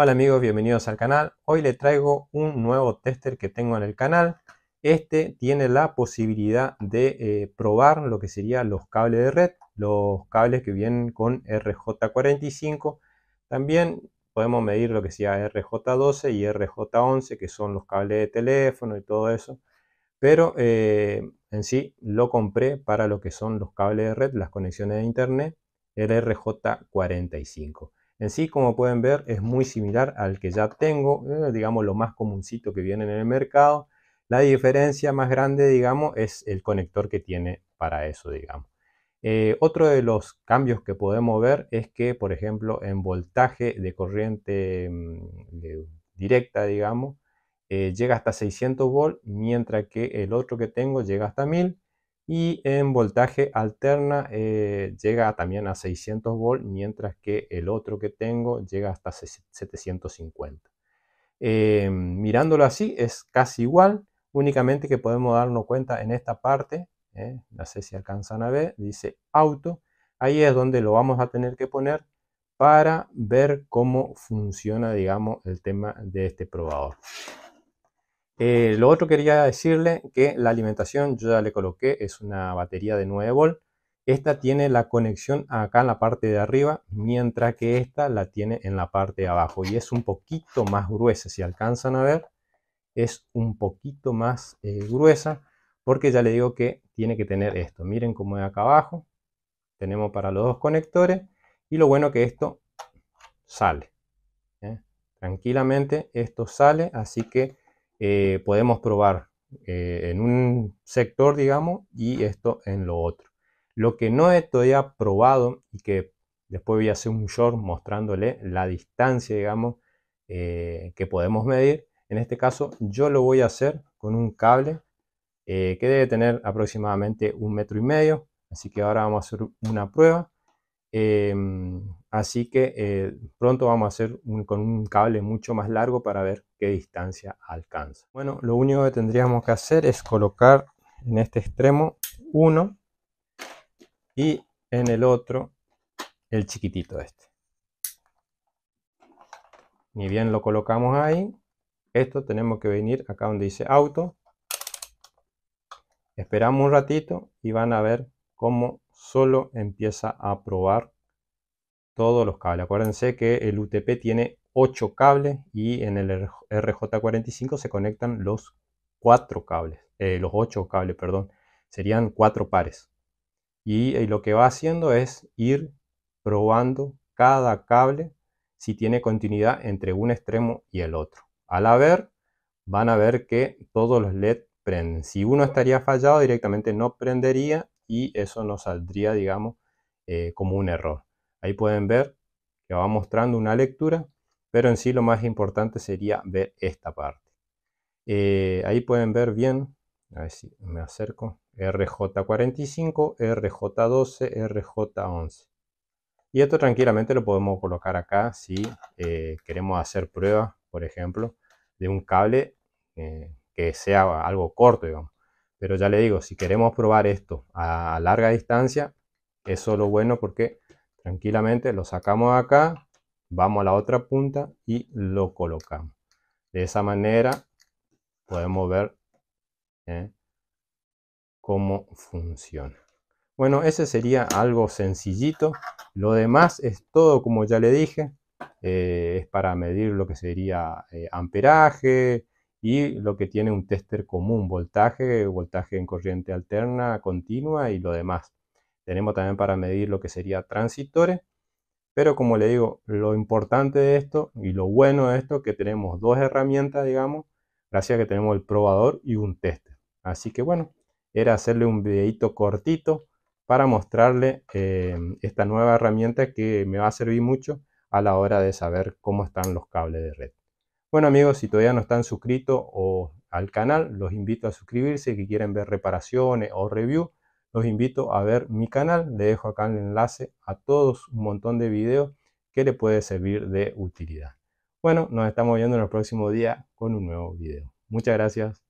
Hola amigos, bienvenidos al canal. Hoy le traigo un nuevo tester que tengo en el canal. Este tiene la posibilidad de eh, probar lo que serían los cables de red, los cables que vienen con RJ45. También podemos medir lo que sea RJ12 y RJ11, que son los cables de teléfono y todo eso. Pero eh, en sí lo compré para lo que son los cables de red, las conexiones de internet, el RJ45. En sí, como pueden ver, es muy similar al que ya tengo, eh, digamos lo más comuncito que viene en el mercado. La diferencia más grande, digamos, es el conector que tiene para eso, digamos. Eh, otro de los cambios que podemos ver es que, por ejemplo, en voltaje de corriente mm, directa, digamos, eh, llega hasta 600 volts, mientras que el otro que tengo llega hasta 1000 y en voltaje alterna eh, llega también a 600 volts, mientras que el otro que tengo llega hasta 750. Eh, mirándolo así es casi igual, únicamente que podemos darnos cuenta en esta parte, eh, no sé si alcanzan a ver, dice auto, ahí es donde lo vamos a tener que poner para ver cómo funciona, digamos, el tema de este probador. Eh, lo otro quería decirle que la alimentación yo ya le coloqué, es una batería de 9 volt. Esta tiene la conexión acá en la parte de arriba, mientras que esta la tiene en la parte de abajo. Y es un poquito más gruesa, si alcanzan a ver, es un poquito más eh, gruesa, porque ya le digo que tiene que tener esto. Miren cómo es acá abajo, tenemos para los dos conectores, y lo bueno que esto sale. ¿eh? Tranquilamente esto sale, así que eh, podemos probar eh, en un sector, digamos, y esto en lo otro. Lo que no he todavía probado y que después voy a hacer un short mostrándole la distancia, digamos, eh, que podemos medir. En este caso yo lo voy a hacer con un cable que debe tener aproximadamente un metro y medio. Así que ahora vamos a hacer una prueba. Em, Así que eh, pronto vamos a hacer con un cable mucho más largo para ver qué distancia alcanza. Bueno, lo único que tendríamos que hacer es colocar en este extremo uno y en el otro el chiquitito este. Ni bien lo colocamos ahí, esto tenemos que venir acá donde dice auto. Esperamos un ratito y van a ver cómo solo empieza a probar todos los cables. Acuérdense que el UTP tiene 8 cables y en el RJ45 se conectan los 4 cables, eh, los 8 cables, perdón, serían 4 pares. Y, eh, lo que va haciendo es ir probando cada cable si tiene continuidad entre un extremo y el otro. Al haber, van a ver que todos los LED prenden. Si uno estaría fallado, directamente no prendería y eso nos saldría, digamos, eh, como un error. Ahí pueden ver que va mostrando una lectura, pero en sí lo más importante sería ver esta parte. Eh, ahí pueden ver bien, a ver si me acerco, RJ45, RJ12, RJ11. Y esto tranquilamente lo podemos colocar acá si eh, queremos hacer pruebas, por ejemplo, de un cable eh, que sea algo corto, digamos. Pero ya le digo, si queremos probar esto a larga distancia, eso es lo bueno porque Tranquilamente lo sacamos acá, vamos a la otra punta y lo colocamos. De esa manera podemos ver ¿eh? cómo funciona. Bueno, ese sería algo sencillito. Lo demás es todo como ya le dije. Eh, es para medir lo que sería eh, amperaje y lo que tiene un tester común, voltaje, voltaje en corriente alterna, continua y lo demás. Tenemos también para medir lo que sería transistores. Pero como le digo, lo importante de esto y lo bueno de esto es que tenemos dos herramientas, digamos, gracias a que tenemos el probador y un tester. Así que bueno, era hacerle un videito cortito para mostrarle em, esta nueva herramienta que me va a servir mucho a la hora de saber cómo están los cables de red. Bueno amigos, si todavía no están suscritos al canal, los invito a suscribirse Si quieren ver reparaciones o reviews los invito a ver mi canal. Le dejo acá el enlace a todos un montón de videos que le puede servir de utilidad. Bueno, nos estamos viendo en el próximo día con un nuevo video. Muchas gracias.